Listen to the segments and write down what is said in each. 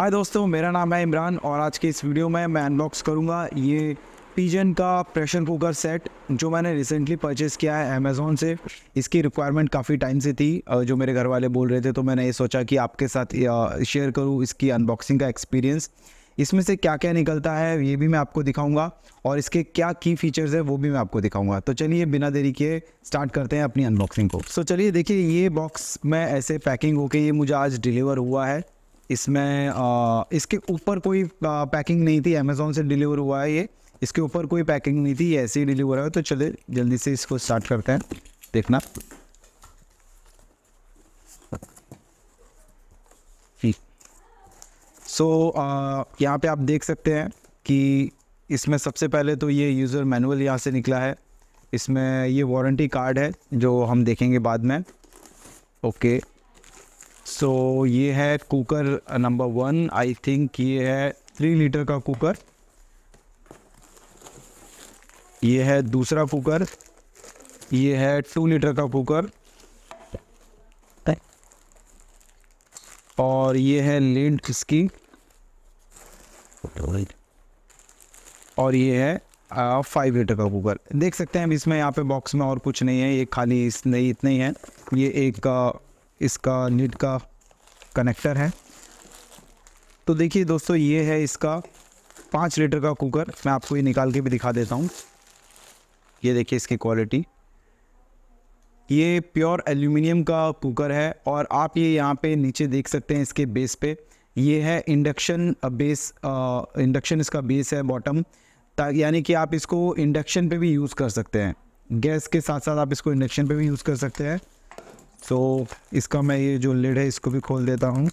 हाय दोस्तों मेरा नाम है इमरान और आज के इस वीडियो में मैं अनबॉक्स करूँगा ये पीजन का प्रेशर कुकर सेट जो मैंने रिसेंटली परचेज़ किया है अमेज़ोन से इसकी रिक्वायरमेंट काफ़ी टाइम से थी जो मेरे घर वाले बोल रहे थे तो मैंने ये सोचा कि आपके साथ शेयर करूँ इसकी अनबॉक्सिंग का एक्सपीरियंस इसमें से क्या क्या निकलता है ये भी मैं आपको दिखाऊंगा और इसके क्या की फीचर्स है वो भी मैं आपको दिखाऊंगा तो चलिए बिना देरी के स्टार्ट करते हैं अपनी अनबॉक्सिंग को सो so, चलिए देखिए ये बॉक्स में ऐसे पैकिंग होके ये मुझे आज डिलीवर हुआ है इसमें इसके ऊपर कोई पैकिंग नहीं थी अमेज़ोन से डिलीवर हुआ है ये इसके ऊपर कोई पैकिंग नहीं थी ऐसे ही डिलीवर हुआ है तो चले जल्दी से इसको स्टार्ट करते हैं देखना सो हम्म। so, यहाँ पे आप देख सकते हैं कि इसमें सबसे पहले तो ये यूज़र मैनुअल यहाँ से निकला है इसमें ये वारंटी कार्ड है जो हम देखेंगे बाद में ओके okay. सो ये है cooker number one I think ये है थ्री लीटर का कुकर ये है दूसरा कुकर ये है टू लीटर का कुकर और ये है लिंट इसकी और ये है फाइव लीटर का कुकर देख सकते हैं हम इसमें यहाँ पे बॉक्स में और कुछ नहीं है ये खाली इस नहीं इतना ही है ये एक का इसका लिड का कनेक्टर है तो देखिए दोस्तों ये है इसका पाँच लीटर का कुकर मैं आपको ये निकाल के भी दिखा देता हूँ ये देखिए इसकी क्वालिटी ये प्योर एल्यूमिनियम का कुकर है और आप ये यहाँ पे नीचे देख सकते हैं इसके बेस पे ये है इंडक्शन बेस इंडक्शन इसका बेस है बॉटम यानी कि आप इसको इंडक्शन पे भी यूज़ कर सकते हैं गैस के साथ साथ आप इसको इंडक्शन पे भी यूज़ कर सकते हैं सो तो so, इसका मैं ये जो लिड है इसको भी खोल देता हूँ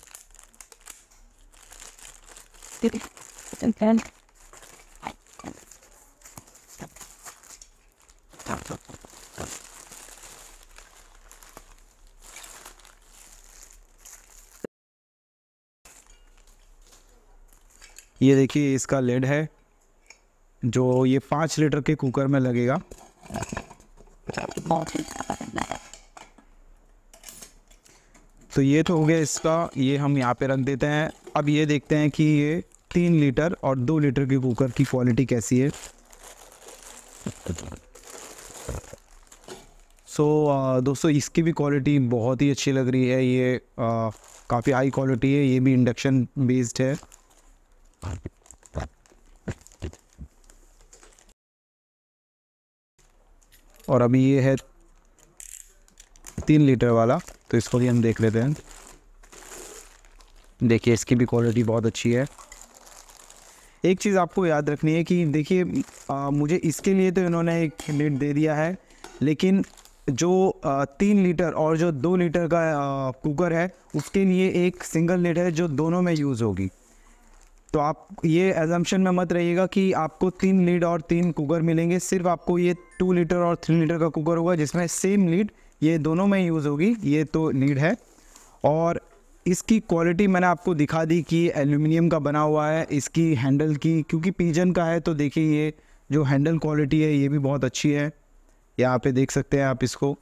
ये देखिए इसका लेड है जो ये पाँच लीटर के कुकर में लगेगा तो ये तो हो गया इसका ये हम यहाँ पे रख देते हैं अब ये देखते हैं कि ये तीन लीटर और दो लीटर के कुकर की क्वालिटी कैसी है सो so, दोस्तों इसकी भी क्वालिटी बहुत ही अच्छी लग रही है ये काफ़ी हाई क्वालिटी है ये भी इंडक्शन बेस्ड है और अभी ये है तीन लीटर वाला तो इसको भी हम देख लेते हैं देखिए इसकी भी क्वालिटी बहुत अच्छी है एक चीज़ आपको याद रखनी है कि देखिए मुझे इसके लिए तो इन्होंने एक लीड दे दिया है लेकिन जो आ, तीन लीटर और जो दो लीटर का आ, कुकर है उसके लिए एक सिंगल लीड है जो दोनों में यूज़ होगी तो आप ये एजम्पन में मत रहिएगा कि आपको तीन लीड और तीन कुकर मिलेंगे सिर्फ आपको ये टू लीटर और थ्री लीटर का कुकर होगा जिसमें सेम लीड ये दोनों में यूज़ होगी ये तो नीड है और इसकी क्वालिटी मैंने आपको दिखा दी कि एल्यूमिनियम का बना हुआ है इसकी हैंडल की क्योंकि पीजन का है तो देखिए ये जो हैंडल क्वालिटी है ये भी बहुत अच्छी है यहाँ पे देख सकते हैं आप इसको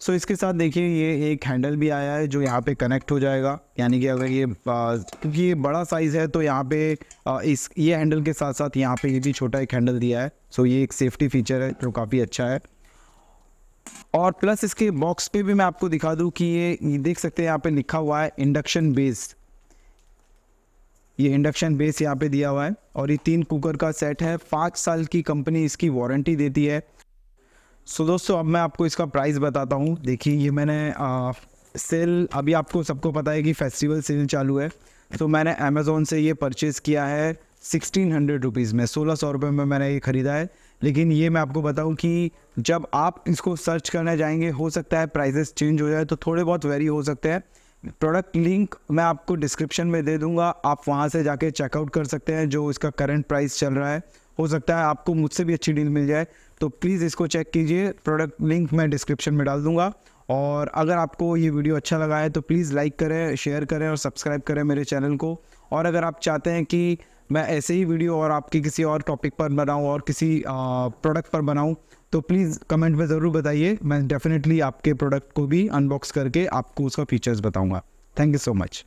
सो so, इसके साथ देखिए ये एक हैंडल भी आया है जो यहाँ पे कनेक्ट हो जाएगा यानी कि अगर ये क्योंकि ये बड़ा साइज़ है तो यहाँ पे आ, इस ये हैंडल के साथ साथ यहाँ पे ये भी छोटा एक हैंडल दिया है सो so, ये एक सेफ्टी फीचर है जो काफ़ी अच्छा है और प्लस इसके बॉक्स पे भी मैं आपको दिखा दूं कि ये देख सकते हैं यहाँ पे लिखा हुआ है इंडक्शन बेस ये इंडक्शन बेस यहाँ पे दिया हुआ है और ये तीन कुकर का सेट है पाँच साल की कंपनी इसकी वारंटी देती है सो दोस्तों अब मैं आपको इसका प्राइस बताता हूँ देखिए ये मैंने आ, सेल अभी आपको सबको पता है कि फेस्टिवल सेल चालू है तो मैंने अमेज़ोन से ये परचेज़ किया है सिक्सटीन हंड्रेड रुपीज़ में सोलह सौ रुपये में मैंने ये ख़रीदा है लेकिन ये मैं आपको बताऊं कि जब आप इसको सर्च करने जाएंगे हो सकता है प्राइजेस चेंज हो जाए तो थोड़े बहुत वेरी हो सकते हैं प्रोडक्ट लिंक मैं आपको डिस्क्रिप्शन में दे दूंगा आप वहां से जाके चेकआउट कर सकते हैं जो इसका करंट प्राइस चल रहा है हो सकता है आपको मुझसे भी अच्छी डील मिल जाए तो प्लीज़ इसको चेक कीजिए प्रोडक्ट लिंक मैं डिस्क्रिप्शन में डाल दूंगा और अगर आपको ये वीडियो अच्छा लगा है तो प्लीज़ लाइक करें शेयर करें और सब्सक्राइब करें मेरे चैनल को और अगर आप चाहते हैं कि मैं ऐसे ही वीडियो और आपके किसी और टॉपिक पर बनाऊँ और किसी प्रोडक्ट पर बनाऊँ तो प्लीज़ कमेंट में ज़रूर बताइए मैं डेफिनेटली आपके प्रोडक्ट को भी अनबॉक्स करके आपको उसका फीचर्स बताऊँगा थैंक यू सो मच